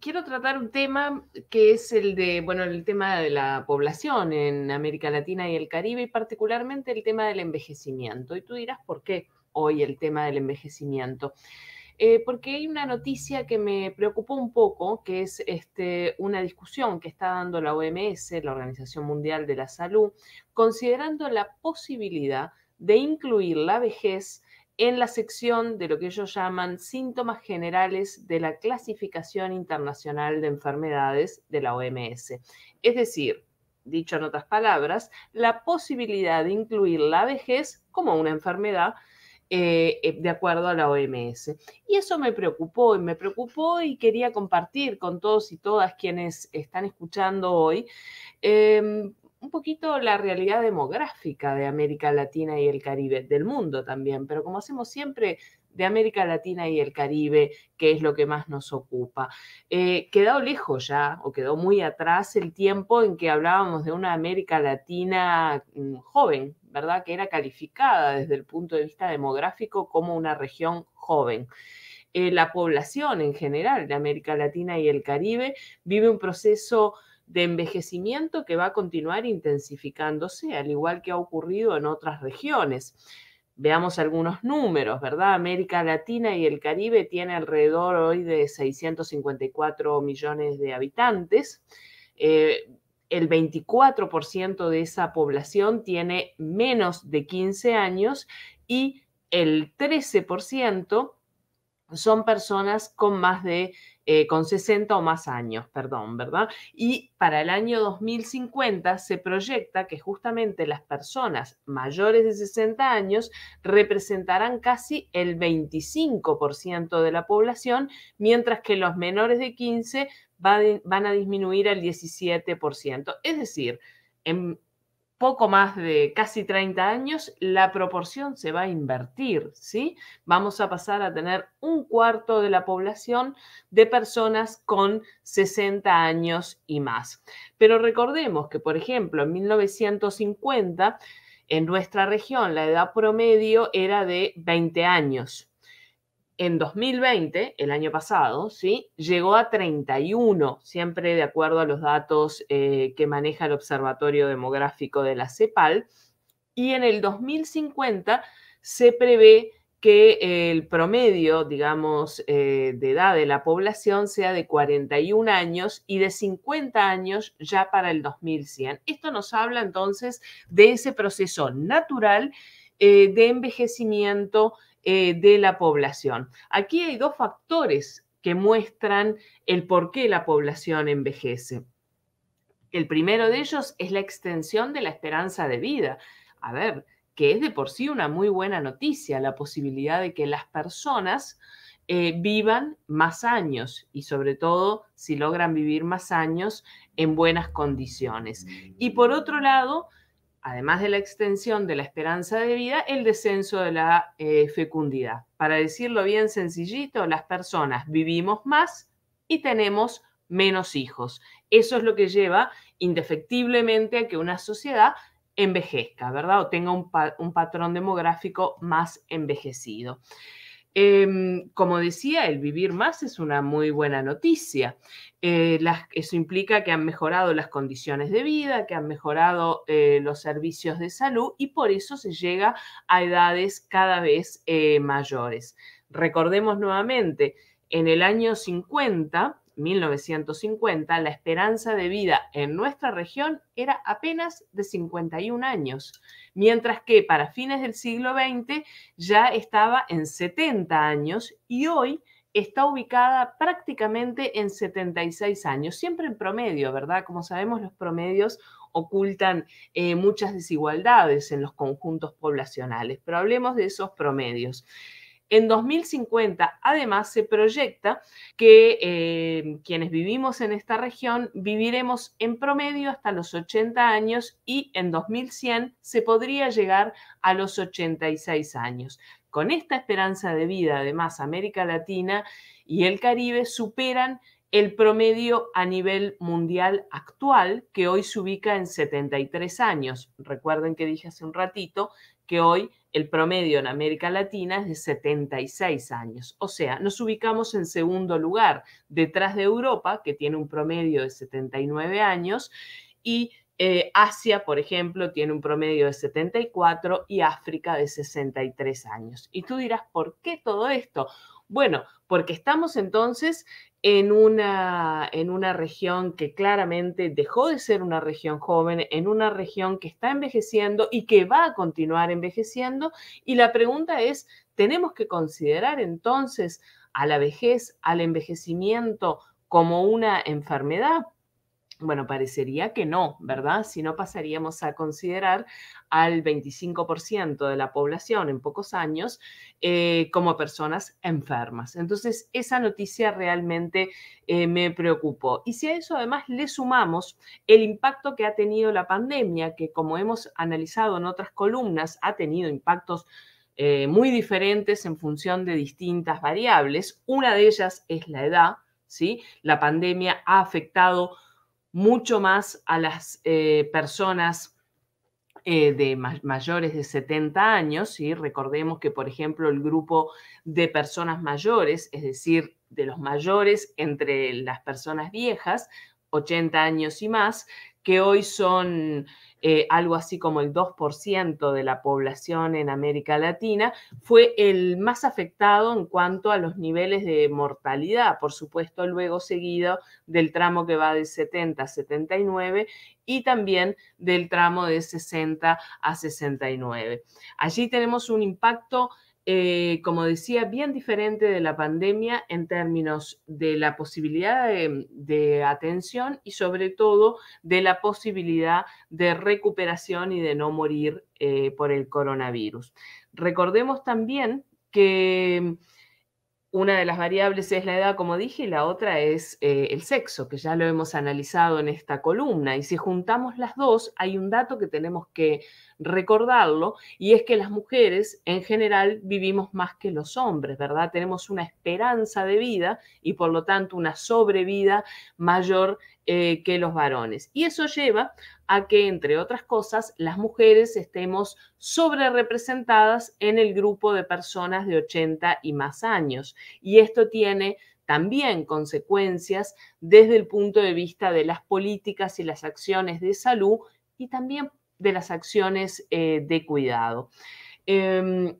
quiero tratar un tema que es el de, bueno, el tema de la población en América Latina y el Caribe y particularmente el tema del envejecimiento. Y tú dirás por qué hoy el tema del envejecimiento. Eh, porque hay una noticia que me preocupó un poco, que es este, una discusión que está dando la OMS, la Organización Mundial de la Salud, considerando la posibilidad de incluir la vejez en la sección de lo que ellos llaman síntomas generales de la clasificación internacional de enfermedades de la OMS. Es decir, dicho en otras palabras, la posibilidad de incluir la vejez como una enfermedad eh, eh, de acuerdo a la OMS. Y eso me preocupó y me preocupó y quería compartir con todos y todas quienes están escuchando hoy, eh, un poquito la realidad demográfica de América Latina y el Caribe, del mundo también, pero como hacemos siempre de América Latina y el Caribe, que es lo que más nos ocupa. Eh, quedó lejos ya, o quedó muy atrás el tiempo en que hablábamos de una América Latina mm, joven, ¿verdad? Que era calificada desde el punto de vista demográfico como una región joven. Eh, la población en general de América Latina y el Caribe vive un proceso de envejecimiento que va a continuar intensificándose, al igual que ha ocurrido en otras regiones. Veamos algunos números, ¿verdad? América Latina y el Caribe tiene alrededor hoy de 654 millones de habitantes. Eh, el 24% de esa población tiene menos de 15 años y el 13% son personas con más de eh, con 60 o más años, perdón, ¿verdad? Y para el año 2050 se proyecta que justamente las personas mayores de 60 años representarán casi el 25% de la población, mientras que los menores de 15 van a disminuir al 17%. Es decir, en poco más de casi 30 años, la proporción se va a invertir, ¿sí? Vamos a pasar a tener un cuarto de la población de personas con 60 años y más. Pero recordemos que, por ejemplo, en 1950, en nuestra región la edad promedio era de 20 años. En 2020, el año pasado, ¿sí? llegó a 31, siempre de acuerdo a los datos eh, que maneja el Observatorio Demográfico de la CEPAL, y en el 2050 se prevé que eh, el promedio, digamos, eh, de edad de la población sea de 41 años y de 50 años ya para el 2100. Esto nos habla entonces de ese proceso natural de envejecimiento eh, de la población. Aquí hay dos factores que muestran el por qué la población envejece. El primero de ellos es la extensión de la esperanza de vida. A ver, que es de por sí una muy buena noticia, la posibilidad de que las personas eh, vivan más años y sobre todo si logran vivir más años en buenas condiciones. Y por otro lado, además de la extensión de la esperanza de vida, el descenso de la eh, fecundidad. Para decirlo bien sencillito, las personas vivimos más y tenemos menos hijos. Eso es lo que lleva indefectiblemente a que una sociedad envejezca, ¿verdad? O tenga un patrón demográfico más envejecido. Em, como decía, el vivir más es una muy buena noticia. Eh, eso implica que han mejorado las condiciones de vida, que han mejorado eh, los servicios de salud y por eso se llega a edades cada vez eh, mayores. Recordemos nuevamente, en el año 50 1950, la esperanza de vida en nuestra región era apenas de 51 años, mientras que para fines del siglo XX ya estaba en 70 años y hoy está ubicada prácticamente en 76 años, siempre en promedio, ¿verdad? Como sabemos, los promedios ocultan eh, muchas desigualdades en los conjuntos poblacionales, pero hablemos de esos promedios. En 2050, además, se proyecta que eh, quienes vivimos en esta región viviremos en promedio hasta los 80 años y en 2100 se podría llegar a los 86 años. Con esta esperanza de vida, además, América Latina y el Caribe superan el promedio a nivel mundial actual, que hoy se ubica en 73 años. Recuerden que dije hace un ratito que hoy el promedio en América Latina es de 76 años, o sea, nos ubicamos en segundo lugar, detrás de Europa, que tiene un promedio de 79 años, y eh, Asia, por ejemplo, tiene un promedio de 74 y África de 63 años. Y tú dirás, ¿por qué todo esto? Bueno, porque estamos entonces en una, en una región que claramente dejó de ser una región joven, en una región que está envejeciendo y que va a continuar envejeciendo. Y la pregunta es, ¿tenemos que considerar entonces a la vejez, al envejecimiento como una enfermedad? Bueno, parecería que no, ¿verdad? Si no pasaríamos a considerar al 25% de la población en pocos años eh, como personas enfermas. Entonces, esa noticia realmente eh, me preocupó. Y si a eso además le sumamos el impacto que ha tenido la pandemia, que como hemos analizado en otras columnas, ha tenido impactos eh, muy diferentes en función de distintas variables. Una de ellas es la edad, ¿sí? La pandemia ha afectado mucho más a las eh, personas eh, de mayores de 70 años, recordemos que, por ejemplo, el grupo de personas mayores, es decir, de los mayores entre las personas viejas, 80 años y más, que hoy son eh, algo así como el 2% de la población en América Latina, fue el más afectado en cuanto a los niveles de mortalidad, por supuesto, luego seguido del tramo que va de 70 a 79 y también del tramo de 60 a 69. Allí tenemos un impacto eh, como decía, bien diferente de la pandemia en términos de la posibilidad de, atención y sobre todo de la posibilidad de recuperación y de no morir eh, por el coronavirus. Recordemos también que una de las variables es la edad, como dije, y la otra es eh, el sexo, que ya lo hemos analizado en esta columna. Y si juntamos las dos, hay un dato que tenemos que recordarlo, y es que las mujeres en general vivimos más que los hombres, ¿verdad? Tenemos una esperanza de vida y por lo tanto una sobrevida mayor eh, que los varones. Y eso lleva a que, entre otras cosas, las mujeres estemos sobre representadas en el grupo de personas de 80 y más años. Y esto tiene también consecuencias desde el punto de vista de las políticas y las acciones de salud y también de las acciones eh, de cuidado. Em,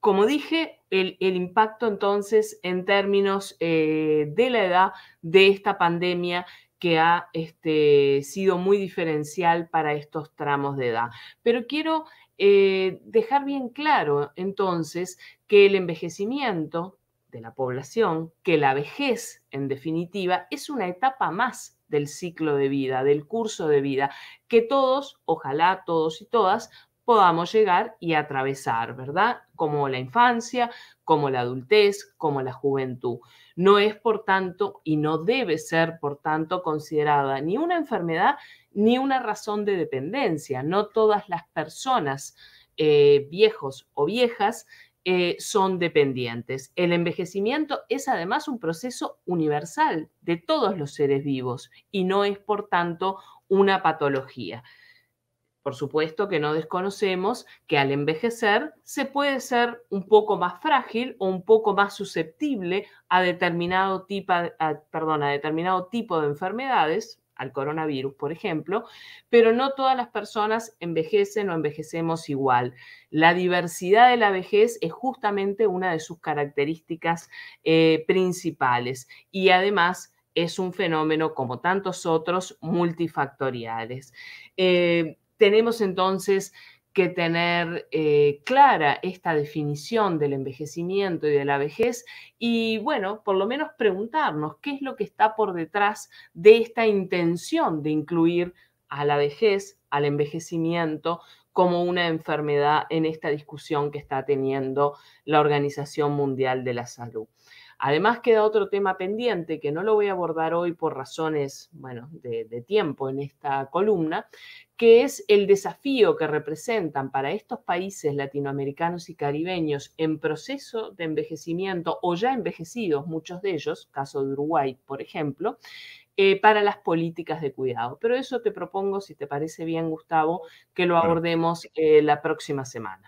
como dije, el, impacto entonces en términos eh, de la edad de esta pandemia que ha este, sido muy diferencial para estos tramos de edad. Pero quiero eh, dejar bien claro entonces que el envejecimiento la población que la vejez, en definitiva, es una etapa más del ciclo de vida, del curso de vida, que todos, ojalá todos y todas, podamos llegar y atravesar, ¿verdad? Como la infancia, como la adultez, como la juventud. No es, por tanto, y no debe ser, por tanto, considerada ni una enfermedad ni una razón de dependencia. No todas las personas eh, viejos o viejas eh, son dependientes. El envejecimiento es además un proceso universal de todos los seres vivos y no es, por tanto, una patología. Por supuesto que no desconocemos que al envejecer se puede ser un poco más frágil o un poco más susceptible a determinado tipo de enfermedades, al coronavirus, por ejemplo, pero no todas las personas envejecen o envejecemos igual. La diversidad de la vejez es justamente una de sus características eh, principales y además es un fenómeno, como tantos otros, multifactoriales. Eh, tenemos entonces que tener eh, clara esta definición del envejecimiento y de la vejez y, bueno, por lo menos preguntarnos qué es lo que está por detrás de esta intención de incluir a la vejez, al envejecimiento, como una enfermedad en esta discusión que está teniendo la Organización Mundial de la Salud. Además queda otro tema pendiente que no lo voy a abordar hoy por razones, bueno, de, tiempo en esta columna, que es el desafío que representan para estos países latinoamericanos y caribeños en proceso de envejecimiento o ya envejecidos, muchos de ellos, caso de Uruguay, por ejemplo, eh, para las políticas de cuidado. Pero eso te propongo, si te parece bien, Gustavo, que lo abordemos eh, la próxima semana.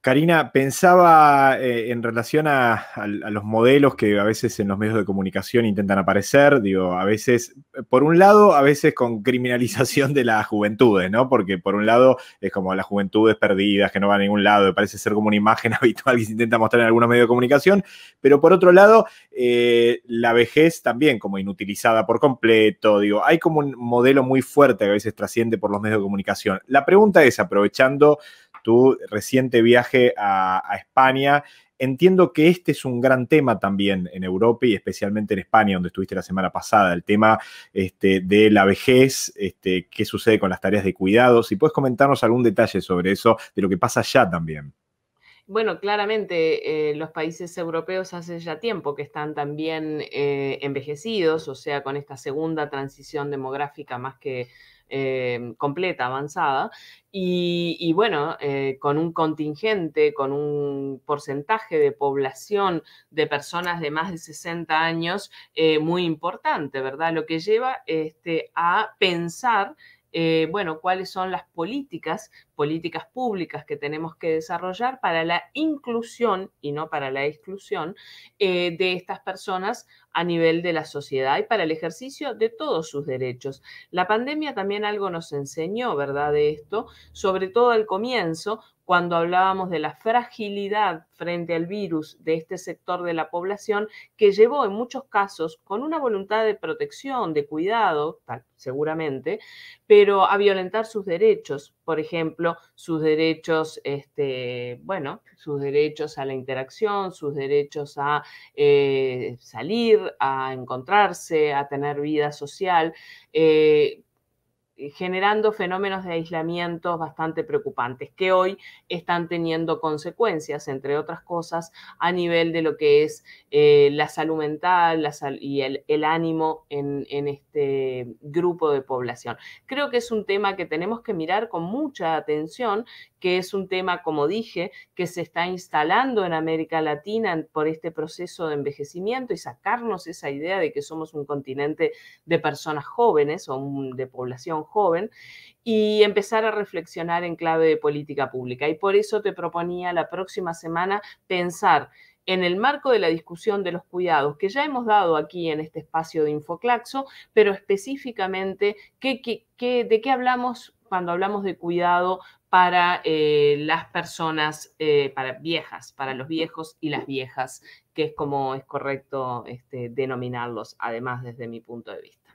Karina, pensaba eh, en relación a, los modelos que a veces en los medios de comunicación intentan aparecer, digo, a veces, por un lado, a veces con criminalización de las juventudes, ¿no? Porque por un lado es como las juventudes perdidas, que no van a ningún lado, parece ser como una imagen habitual que se intenta mostrar en algunos medios de comunicación, pero por otro lado, eh, la vejez también como inutilizada por completo, digo, hay como un modelo muy fuerte que a veces trasciende por los medios de comunicación. La pregunta es, aprovechando tu reciente viaje a, España. Entiendo que este es un gran tema también en Europa y especialmente en España, donde estuviste la semana pasada, el tema este, de la vejez, este, qué sucede con las tareas de cuidados Si puedes comentarnos algún detalle sobre eso, de lo que pasa allá también. Bueno, claramente eh, los países europeos hace ya tiempo que están también eh, envejecidos, o sea, con esta segunda transición demográfica más que eh, completa, avanzada, y, bueno, con un contingente, con un porcentaje de población de personas de más de 60 años muy importante, ¿verdad? Lo que lleva este, a pensar eh, bueno, cuáles son las políticas, políticas públicas que tenemos que desarrollar para la inclusión y no para la exclusión eh, de estas personas a nivel de la sociedad y para el ejercicio de todos sus derechos. La pandemia también algo nos enseñó, ¿verdad?, de esto, sobre todo al comienzo, cuando hablábamos de la fragilidad frente al virus de este sector de la población, que llevó en muchos casos con una voluntad de protección, de cuidado, seguramente, pero a violentar sus derechos, por ejemplo, sus derechos, este, bueno, sus derechos a la interacción, sus derechos a eh, salir, a encontrarse, a tener vida social. Eh, eh, generando fenómenos de aislamiento bastante preocupantes que hoy están teniendo consecuencias, entre otras cosas, a nivel de lo que es eh, la salud mental y el, ánimo en, este grupo de población. Creo que es un tema que tenemos que mirar con mucha atención, que es un tema, como dije, que se está instalando en América Latina por este proceso de envejecimiento y sacarnos esa idea de que somos un continente de personas jóvenes o de población joven y empezar a reflexionar en clave de política pública. Y por eso te proponía la próxima semana pensar en el marco de la discusión de los cuidados que ya hemos dado aquí en este espacio de Infoclaxo, pero específicamente ¿qué, de qué hablamos cuando hablamos de cuidado para eh, las personas eh, para viejas, para los viejos y las viejas, que es como es correcto este, denominarlos, además desde mi punto de vista.